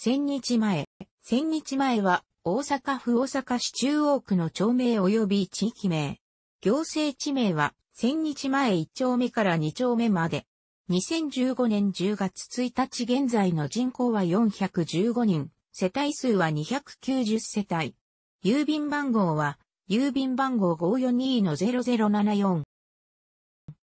千日前。千日前は、大阪府大阪市中央区の町名及び地域名。行政地名は、千日前1丁目から2丁目まで。2015年10月1日現在の人口は415人、世帯数は290世帯。郵便番号は、郵便番号542-0074。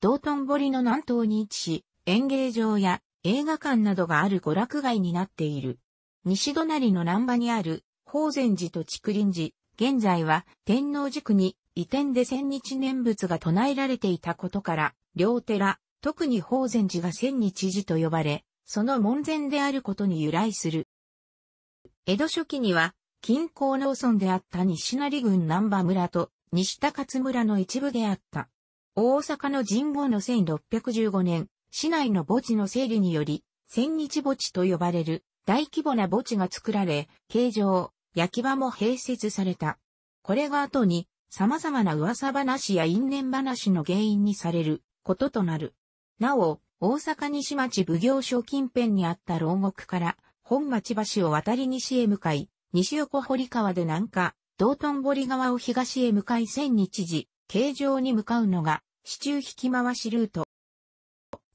道頓堀の南東に位置し、演芸場や映画館などがある娯楽街になっている。西隣の南波にある、宝禅寺と竹林寺、現在は天皇寺区に移転で千日念仏が唱えられていたことから、両寺、特に宝禅寺が千日寺と呼ばれ、その門前であることに由来する。江戸初期には、近郊農村であった西成郡南波村と西高津村の一部であった。大阪の神保の1615年、市内の墓地の整理により、千日墓地と呼ばれる大規模な墓地が作られ、形状、焼き場も併設された。これが後に様々な噂話や因縁話の原因にされることとなる。なお、大阪西町奉行所近辺にあった牢獄から本町橋を渡り西へ向かい、西横堀川で南下、道頓堀川を東へ向かい千日時、形状に向かうのが、市中引き回しルート。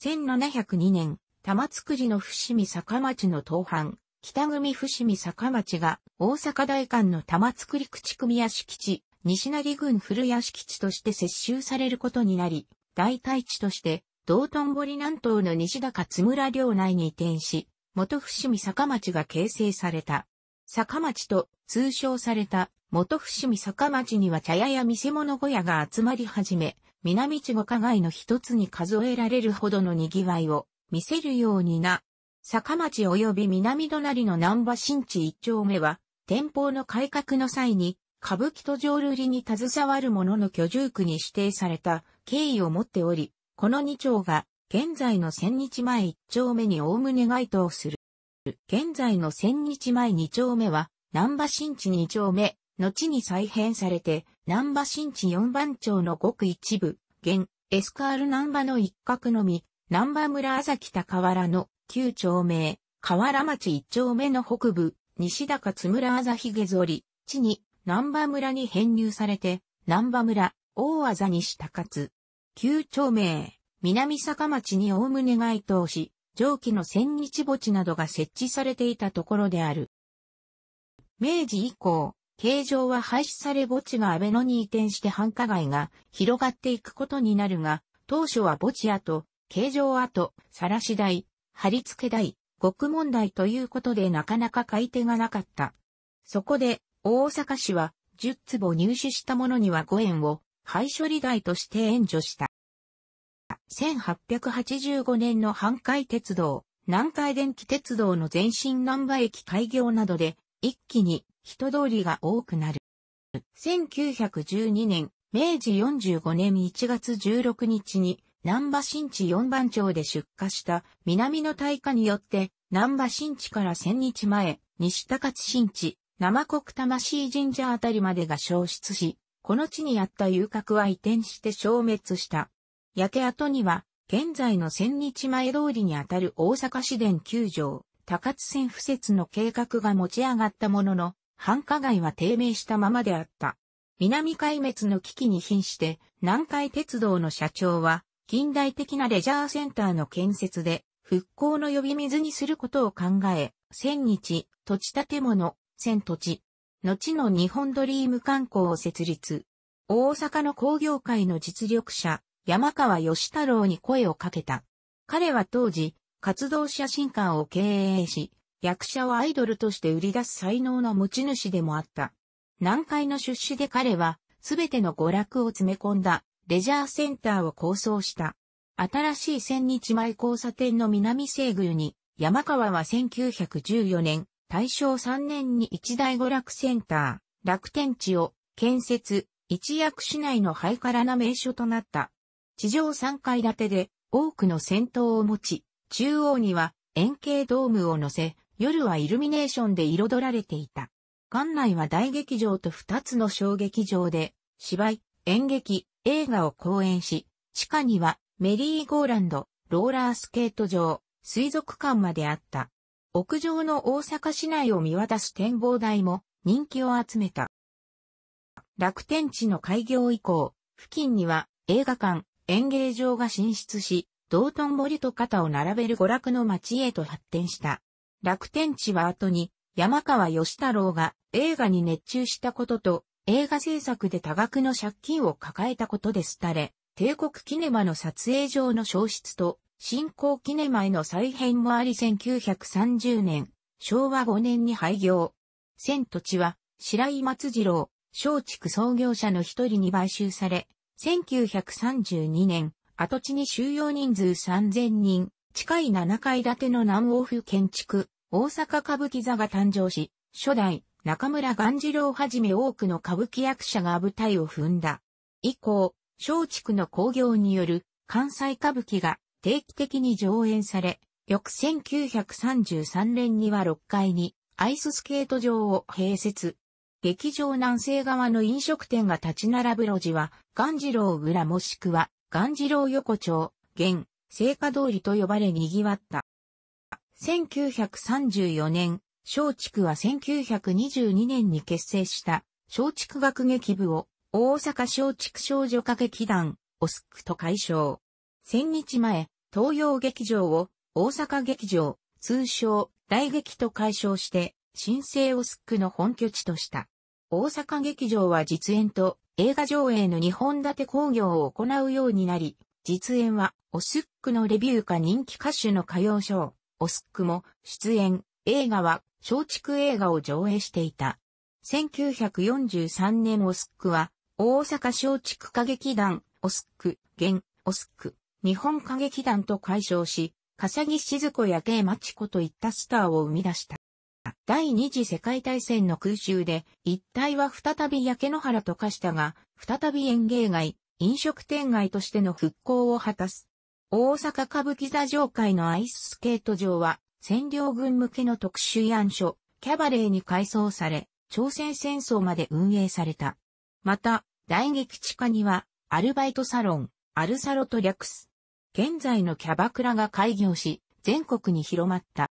1702年、玉造の伏見坂町の東藩、北組伏見坂町が大阪大館の玉造口組屋敷地、西成郡古屋敷地として接収されることになり、大替地として道頓堀南東の西高津村領内に移転し、元伏見坂町が形成された。坂町と通称された元伏見坂町には茶屋や見せ物小屋が集まり始め、南地五加害の一つに数えられるほどの賑わいを見せるようにな。坂町及び南隣の南波新地一丁目は、天保の改革の際に、歌舞伎と浄瑠璃に携わる者の居住区に指定された経緯を持っており、この2丁が現在の千日前1丁目におおむね該当する。現在の千日前2丁目は、南波新地2丁目、後に再編されて、南波新地4番町のごく一部、現、エスカール南波の一角のみ、南波村朝北河原の旧町名、河原町一丁目の北部、西高津村朝ひげぞり、地に南波村に編入されて、南波村、大あざ西高津。旧町名、南坂町におおむね該当し、上記の千日墓地などが設置されていたところである。明治以降、形状は廃止され墓地が安倍野に移転して繁華街が広がっていくことになるが、当初は墓地跡、形状跡、晒し台、貼り付け台、極問台ということでなかなか買い手がなかった。そこで、大阪市は、10坪入手したものには5円を、廃処理台として援助した。1885年の阪海鉄道、南海電気鉄道の前身南波駅開業などで、一気に人通りが多くなる。1912年、明治45年1月16日に、南波新地四番町で出火した南の大火によって、南波新地から千日前、西高津新地、生国魂神社あたりまでが消失し、この地にあった遊郭は移転して消滅した。焼け跡には、現在の千日前通りにあたる大阪市電球条、高津線付設の計画が持ち上がったものの、繁華街は低迷したままであった。南壊滅の危機に瀕して、南海鉄道の社長は、近代的なレジャーセンターの建設で、復興の呼び水にすることを考え、千日、土地建物、千土地、後の日本ドリーム観光を設立。大阪の工業界の実力者、山川義太郎に声をかけた。彼は当時、活動写真館を経営し、役者をアイドルとして売り出す才能の持ち主でもあった。南海の出資で彼は、すべての娯楽を詰め込んだレジャーセンターを構想した。新しい千日前交差点の南西宮に、山川は1914年、大正3年に一大娯楽センター、楽天地を建設、一躍市内のハイカラな名所となった。地上3階建てで多くの戦闘を持ち、中央には円形ドームを乗せ、夜はイルミネーションで彩られていた。館内は大劇場と2つの小劇場で、芝居、演劇、映画を公演し、地下にはメリーゴーランド、ローラースケート場、水族館まであった。屋上の大阪市内を見渡す展望台も人気を集めた。楽天地の開業以降、付近には映画館、演芸場が進出し、道頓堀と肩を並べる娯楽の街へと発展した。楽天地は後に山川義太郎が映画に熱中したことと映画制作で多額の借金を抱えたことで廃れ、帝国キネマの撮影場の消失と、新興キネマへの再編もあり1930年、昭和5年に廃業。千土地は、白井松次郎、松竹創業者の一人に買収され、1932年、跡地に収容人数3000人、近い7階建ての南欧府建築、大阪歌舞伎座が誕生し、初代、中村元次郎はじめ多くの歌舞伎役者が舞台を踏んだ。以降、松竹の興行による関西歌舞伎が定期的に上演され、翌1933年には6階にアイススケート場を併設。劇場南西側の飲食店が立ち並ぶ路地は、元次郎裏もしくは、元次郎横丁、現、聖火通りと呼ばれ賑わった。1934年、松竹は1922年に結成した松竹学劇部を大阪松竹少女歌劇団オスックと解消。千日前、東洋劇場を大阪劇場、通称大劇と解消して新生オスックの本拠地とした。大阪劇場は実演と映画上映の日本立て工業を行うようになり、実演はオスックのレビューか人気歌手の歌謡ショー、オスックも出演、映画は松竹映画を上映していた。1943年オスックは、大阪松竹歌劇団、オスック、現、オスック、日本歌劇団と解消し、笠木静子や芸町子といったスターを生み出した。第二次世界大戦の空襲で、一帯は再び焼け野原と化したが、再び演芸街、飲食店街としての復興を果たす。大阪歌舞伎座上界のアイススケート場は、占領軍向けの特殊慰安所、キャバレーに改装され、朝鮮戦争まで運営された。また、大劇地下には、アルバイトサロン、アルサロと略す。現在のキャバクラが開業し、全国に広まった。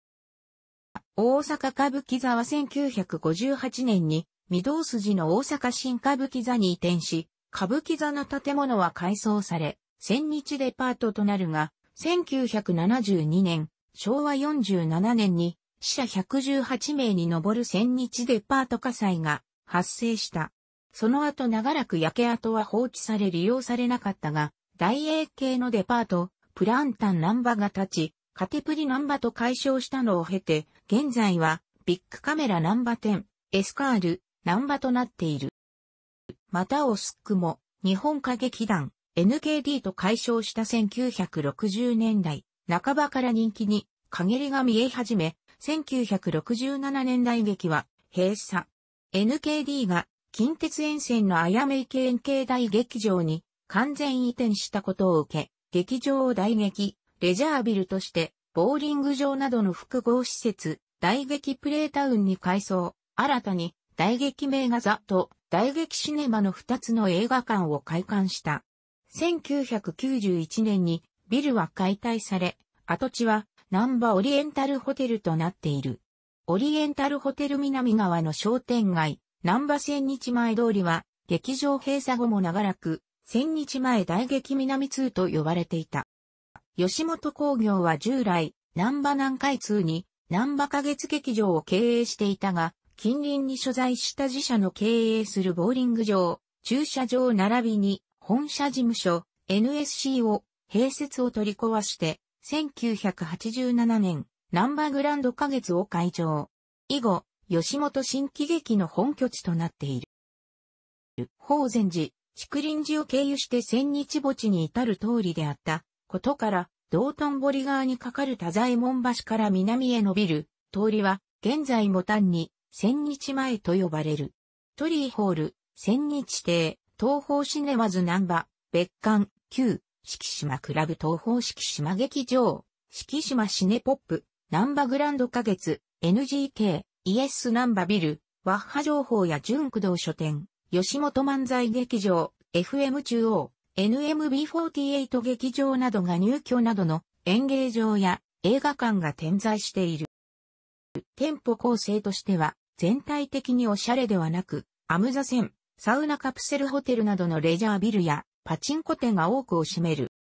大阪歌舞伎座は1958年に、御堂筋の大阪新歌舞伎座に移転し、歌舞伎座の建物は改装され、千日デパートとなるが、1972年、昭和47年に死者118名に上る千日デパート火災が発生した。その後長らく焼け跡は放置され利用されなかったが、大英系のデパート、プランタンナンバが立ち、カテプリナンバと解消したのを経て、現在はビッグカメラナバ波店、エスカール、ナンバとなっている。またオスックも日本歌劇団 NKD と解消した1960年代、半ばから人気に陰りが見え始め、1967年代劇は閉鎖。NKD が近鉄沿線のあやめ池園形大劇場に完全移転したことを受け、劇場を大劇、レジャービルとして、ボーリング場などの複合施設、大劇プレイタウンに改装、新たに大劇名画座と大劇シネマの2つの映画館を開館した。1991年にビルは解体され、跡地は南波オリエンタルホテルとなっている。オリエンタルホテル南側の商店街、南波千日前通りは、劇場閉鎖後も長らく、千日前大劇南通と呼ばれていた。吉本工業は従来、南波南海通に、南波花月劇場を経営していたが、近隣に所在した自社の経営するボーリング場、駐車場並びに、本社事務所、NSC を併設を取り壊して、1987年、ナバーグランド花月を開場。以後、吉本新喜劇の本拠地となっている。法善寺、竹林寺を経由して千日墓地に至る通りであったことから、道頓堀側に架かる多在門橋から南へ伸びる通りは、現在も単に千日前と呼ばれる。トリーホール、千日亭、東方シネマズナンバ、別館、旧、四季島クラブ東方四季島劇場、四季島シネポップ、ナンバグランド花月、NGK、イエスナンバビル、ワッハ情報や純駆動書店、吉本漫才劇場、FM 中央、NMB48 劇場などが入居などの演芸場や映画館が点在している。店舗構成としては全体的におしゃれではなく、アムザ線、サウナカプセルホテルなどのレジャービルやパチンコ店が多くを占める。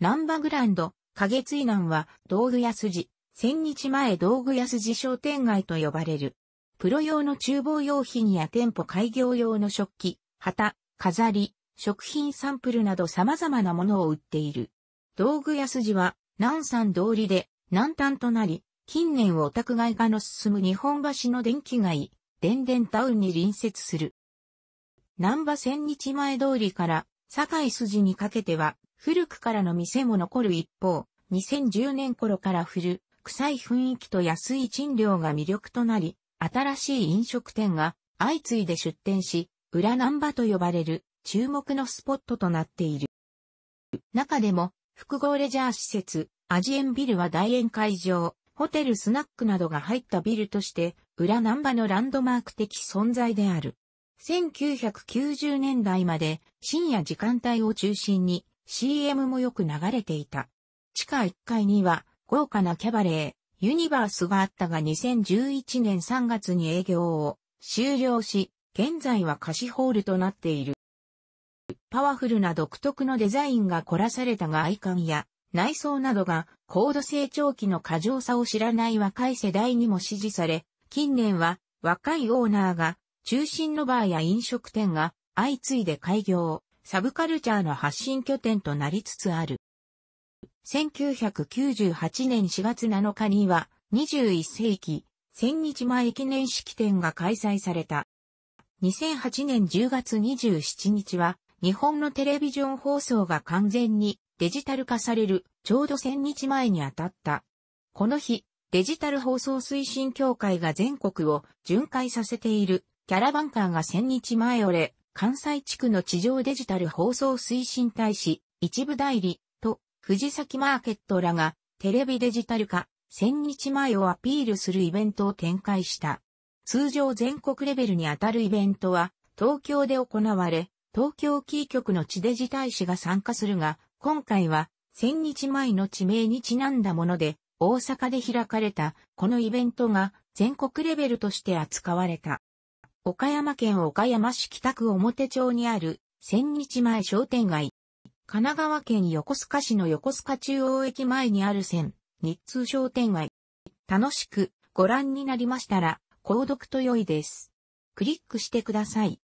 南波グランド、花月南は道具屋筋、千日前道具屋筋商店街と呼ばれる。プロ用の厨房用品や店舗開業用の食器、旗、飾り、食品サンプルなど様々なものを売っている。道具屋筋は南山通りで南端となり、近年オタク街化の進む日本橋の電気街、電電タウンに隣接する。南波千日前通りから堺筋にかけては、古くからの店も残る一方、2010年頃から古、臭い雰囲気と安い賃料が魅力となり、新しい飲食店が相次いで出店し、裏ナンバと呼ばれる注目のスポットとなっている。中でも、複合レジャー施設、アジエンビルは大宴会場、ホテルスナックなどが入ったビルとして、裏ナンバのランドマーク的存在である。1990年代まで深夜時間帯を中心に CM もよく流れていた。地下1階には豪華なキャバレー、ユニバースがあったが2011年3月に営業を終了し、現在は貸しホールとなっている。パワフルな独特のデザインが凝らされたが外観や内装などが高度成長期の過剰さを知らない若い世代にも支持され、近年は若いオーナーが中心のバーや飲食店が相次いで開業、サブカルチャーの発信拠点となりつつある。1998年4月7日には21世紀千日前記念式典が開催された。2008年10月27日は日本のテレビジョン放送が完全にデジタル化されるちょうど千日前にあたった。この日、デジタル放送推進協会が全国を巡回させているキャラバンカーが1000日前折れ、関西地区の地上デジタル放送推進大使、一部代理、と、藤崎マーケットらが、テレビデジタル化、1000日前をアピールするイベントを展開した。通常全国レベルにあたるイベントは、東京で行われ、東京キー局の地デジ大使が参加するが、今回は、1000日前の地名にちなんだもので、大阪で開かれた、このイベントが、全国レベルとして扱われた。岡山県岡山市北区表町にある千日前商店街。神奈川県横須賀市の横須賀中央駅前にある線、日通商店街。楽しくご覧になりましたら、購読と良いです。クリックしてください。